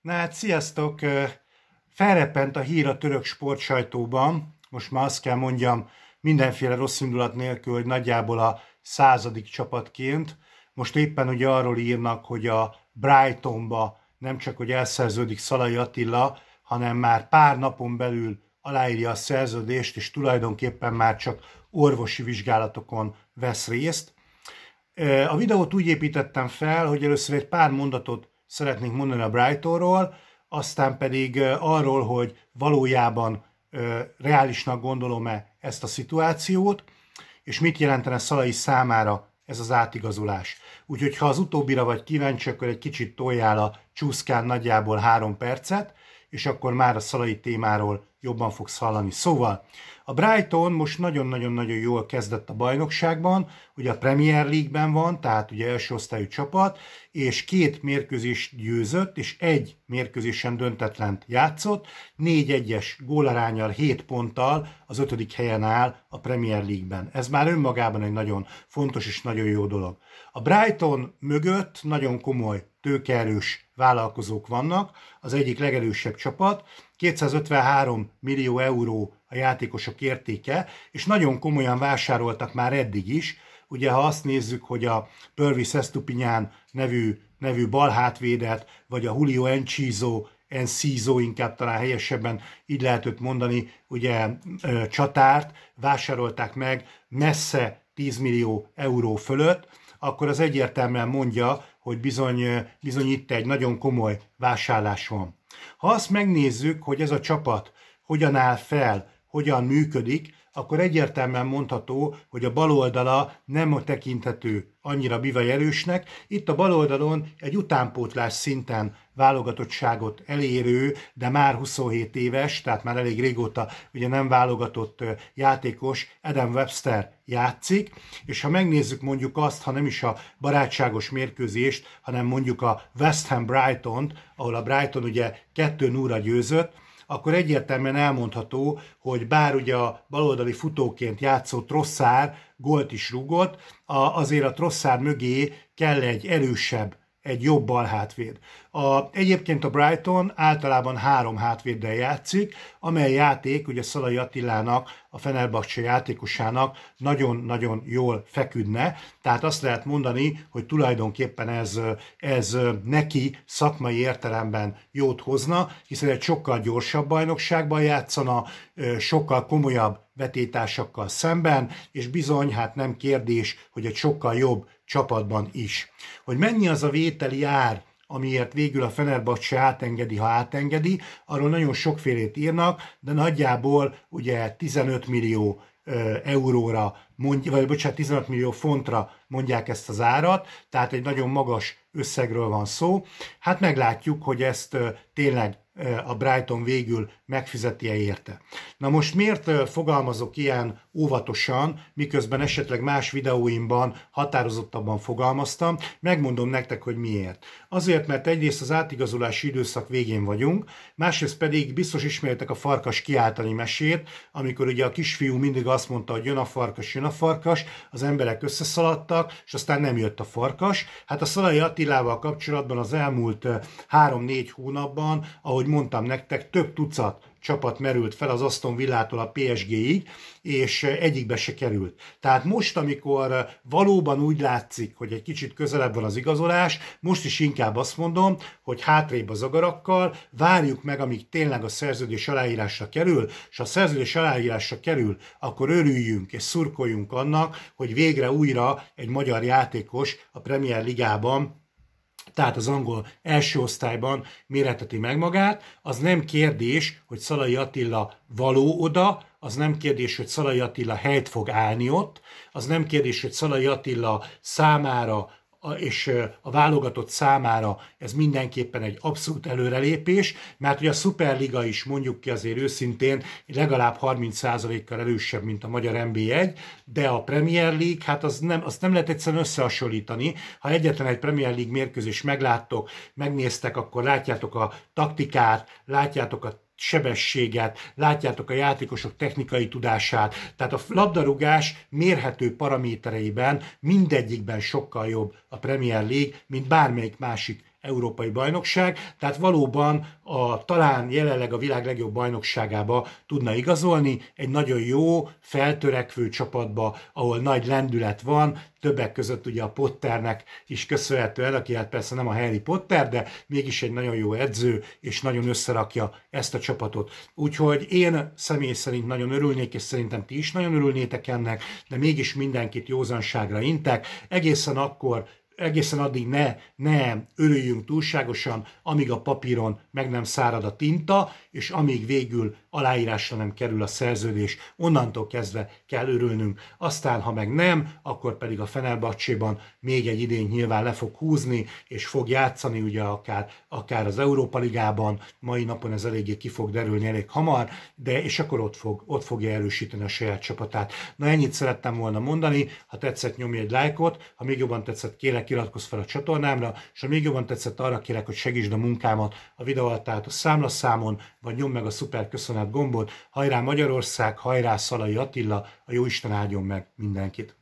Na hát sziasztok! Felrepent a hír a török sajtóban. most már azt kell mondjam mindenféle rossz indulat nélkül, hogy nagyjából a századik csapatként. Most éppen ugye arról írnak, hogy a Brightonba nem csak hogy elszerződik Szalai Attila, hanem már pár napon belül aláírja a szerződést, és tulajdonképpen már csak orvosi vizsgálatokon vesz részt. A videót úgy építettem fel, hogy először egy pár mondatot szeretnénk mondani a Brightonról, aztán pedig arról, hogy valójában reálisnak gondolom-e ezt a szituációt, és mit jelentene Szalai számára ez az átigazolás. Úgyhogy ha az utóbbira vagy kíváncsi, akkor egy kicsit toljál a csúszkán nagyjából három percet, és akkor már a szalai témáról jobban fogsz hallani. Szóval, a Brighton most nagyon-nagyon-nagyon jól kezdett a bajnokságban, ugye a Premier League-ben van, tehát ugye első osztályú csapat, és két mérkőzés győzött, és egy mérkőzésen döntetlent játszott, 4-1-es gólarányal, 7 ponttal az ötödik helyen áll a Premier League-ben. Ez már önmagában egy nagyon fontos és nagyon jó dolog. A Brighton Triton mögött nagyon komoly tőkeerős vállalkozók vannak, az egyik legerősebb csapat, 253 millió euró a játékosok értéke, és nagyon komolyan vásároltak már eddig is, ugye ha azt nézzük, hogy a Pörvis Estupinyán nevű, nevű balhátvédet, vagy a Julio Enciso, Enciso inkább talán helyesebben így lehet őt mondani, ugye ö, csatárt vásárolták meg messze 10 millió euró fölött, akkor az egyértelműen mondja, hogy bizony, bizony itt egy nagyon komoly vásárlás van. Ha azt megnézzük, hogy ez a csapat hogyan áll fel, hogyan működik, akkor egyértelműen mondható, hogy a baloldala nem tekinthető annyira bivaj erősnek. Itt a baloldalon egy utánpótlás szinten válogatottságot elérő, de már 27 éves, tehát már elég régóta ugye nem válogatott játékos Adam Webster játszik, és ha megnézzük mondjuk azt, ha nem is a barátságos mérkőzést, hanem mondjuk a West Ham Brighton-t, ahol a Brighton ugye 2 0 győzött, akkor egyértelműen elmondható, hogy bár ugye a baloldali futóként játszó Trosszár gólt is rúgott, azért a Trosszár mögé kell egy erősebb egy jobb bal hátvéd. A, egyébként a Brighton általában három hátvéddel játszik, amely játék ugye Szalai Attilának a Fenerbahce játékosának nagyon-nagyon jól feküdne. Tehát azt lehet mondani, hogy tulajdonképpen ez, ez neki szakmai értelemben jót hozna, hiszen egy sokkal gyorsabb bajnokságban játszana, sokkal komolyabb vetétársakkal szemben, és bizony, hát nem kérdés, hogy egy sokkal jobb csapatban is. Hogy mennyi az a vételi ár, amiért végül a Fenerbahce átengedi, ha átengedi, arról nagyon sokfélét írnak, de nagyjából ugye 15 millió euróra, mondj, vagy bocsánat, 15 millió fontra mondják ezt az árat, tehát egy nagyon magas összegről van szó. Hát meglátjuk, hogy ezt tényleg a Brighton végül megfizeti-e érte. Na most miért fogalmazok ilyen óvatosan, miközben esetleg más videóimban határozottabban fogalmaztam? Megmondom nektek, hogy miért. Azért, mert egyrészt az átigazolási időszak végén vagyunk, másrészt pedig biztos ismertek a farkas kiáltani mesét, amikor ugye a kisfiú mindig azt mondta, hogy jön a farkas, jön a farkas, az emberek összeszaladtak, és aztán nem jött a farkas. Hát a Szalai Attilával kapcsolatban az elmúlt 3-4 hónapban, ahogy mondtam nektek, több tucat csapat merült fel az Aston Villától a PSG-ig, és eh, egyikbe se került. Tehát most, amikor eh, valóban úgy látszik, hogy egy kicsit közelebb van az igazolás, most is inkább azt mondom, hogy hátrébb az agarakkal, várjuk meg, amíg tényleg a szerződés aláírásra kerül, és ha a szerződés aláírásra kerül, akkor örüljünk és szurkoljunk annak, hogy végre újra egy magyar játékos a Premier Ligában tehát az angol első osztályban méreteti meg magát, az nem kérdés, hogy Szalai Attila való oda, az nem kérdés, hogy Szalai Attila helyt fog állni ott, az nem kérdés, hogy Szalai Attila számára és a válogatott számára ez mindenképpen egy abszolút előrelépés, mert hogy a Superliga is mondjuk ki azért őszintén legalább 30%-kal erősebb, mint a magyar NB1, de a Premier League, hát az nem, azt nem lehet egyszerűen összehasonlítani. Ha egyetlen egy Premier League mérkőzés megláttok, megnéztek, akkor látjátok a taktikát, látjátok a sebességet, látjátok a játékosok technikai tudását, tehát a labdarúgás mérhető paramétereiben mindegyikben sokkal jobb a Premier League, mint bármelyik másik Európai Bajnokság, tehát valóban a, talán jelenleg a világ legjobb bajnokságába tudna igazolni, egy nagyon jó, feltörekvő csapatba, ahol nagy lendület van, többek között ugye a Potternek is köszönhető el, aki hát persze nem a Harry Potter, de mégis egy nagyon jó edző, és nagyon összerakja ezt a csapatot. Úgyhogy én személy szerint nagyon örülnék, és szerintem ti is nagyon örülnétek ennek, de mégis mindenkit józanságra intek, egészen akkor, egészen addig ne, ne örüljünk túlságosan, amíg a papíron meg nem szárad a tinta, és amíg végül aláírásra nem kerül a szerződés, onnantól kezdve kell örülnünk. Aztán, ha meg nem, akkor pedig a Fenerbahcséban még egy idén nyilván le fog húzni, és fog játszani ugye akár, akár az Európa Ligában, mai napon ez eléggé ki fog derülni elég hamar, de és akkor ott, fog, ott fogja erősíteni a saját csapatát. Na ennyit szerettem volna mondani, ha tetszett nyomj egy lájkot, ha még jobban tetszett kérlek iratkozz fel a csatornámra, és ha még jobban tetszett arra kérlek, hogy segítsd a munkámat a videó alatt, tehát a számlaszámon, vagy nyomd meg a szuper köszönet gombot. Hajrá Magyarország, hajrá Szalai Attila, a jó Isten áldjon meg mindenkit!